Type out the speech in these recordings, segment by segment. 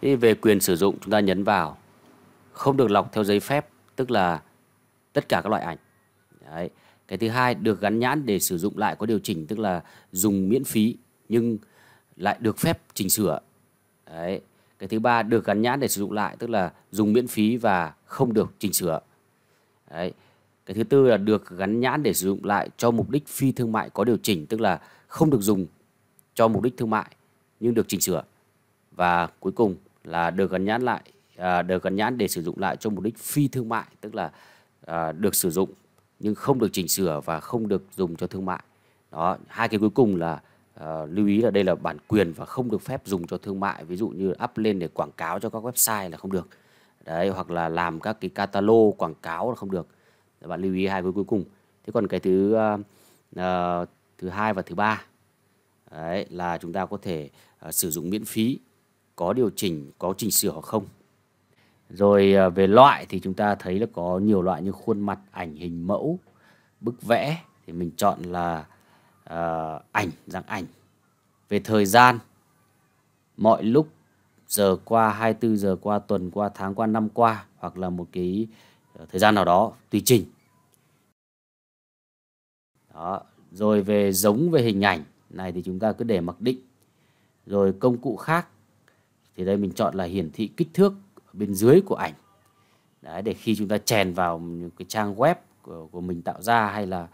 Thì về quyền sử dụng chúng ta nhấn vào không được lọc theo giấy phép tức là tất cả các loại ảnh. Đấy. Cái thứ hai được gắn nhãn để sử dụng lại có điều chỉnh tức là dùng miễn phí nhưng lại được phép chỉnh sửa. Đấy. Cái thứ ba được gắn nhãn để sử dụng lại tức là dùng miễn phí và không được chỉnh sửa. Đấy. Cái thứ tư là được gắn nhãn để sử dụng lại cho mục đích phi thương mại có điều chỉnh tức là không được dùng cho mục đích thương mại nhưng được chỉnh sửa. Và cuối cùng là được gắn nhãn lại à, được gắn nhãn để sử dụng lại cho mục đích phi thương mại tức là à, được sử dụng nhưng không được chỉnh sửa và không được dùng cho thương mại đó hai cái cuối cùng là à, lưu ý là đây là bản quyền và không được phép dùng cho thương mại ví dụ như up lên để quảng cáo cho các website là không được đấy hoặc là làm các cái catalog quảng cáo là không được bạn lưu ý hai cái cuối cùng thế còn cái thứ uh, uh, thứ hai và thứ ba đấy là chúng ta có thể uh, sử dụng miễn phí có điều chỉnh có chỉnh sửa hoặc không rồi à, về loại thì chúng ta thấy là có nhiều loại như khuôn mặt ảnh hình mẫu bức vẽ thì mình chọn là uh, ảnh dạng ảnh về thời gian mọi lúc giờ qua 24 giờ qua tuần qua tháng qua năm qua hoặc là một cái à, thời gian nào đó tùy chỉnh đó rồi về giống về hình ảnh này thì chúng ta cứ để mặc định rồi công cụ khác thì đây mình chọn là hiển thị kích thước bên dưới của ảnh Đấy, để khi chúng ta chèn vào những cái trang web của, của mình tạo ra hay là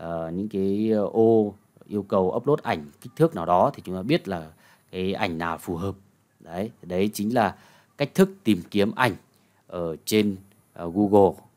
uh, những cái ô yêu cầu upload ảnh kích thước nào đó thì chúng ta biết là cái ảnh nào phù hợp đấy đấy chính là cách thức tìm kiếm ảnh ở trên uh, Google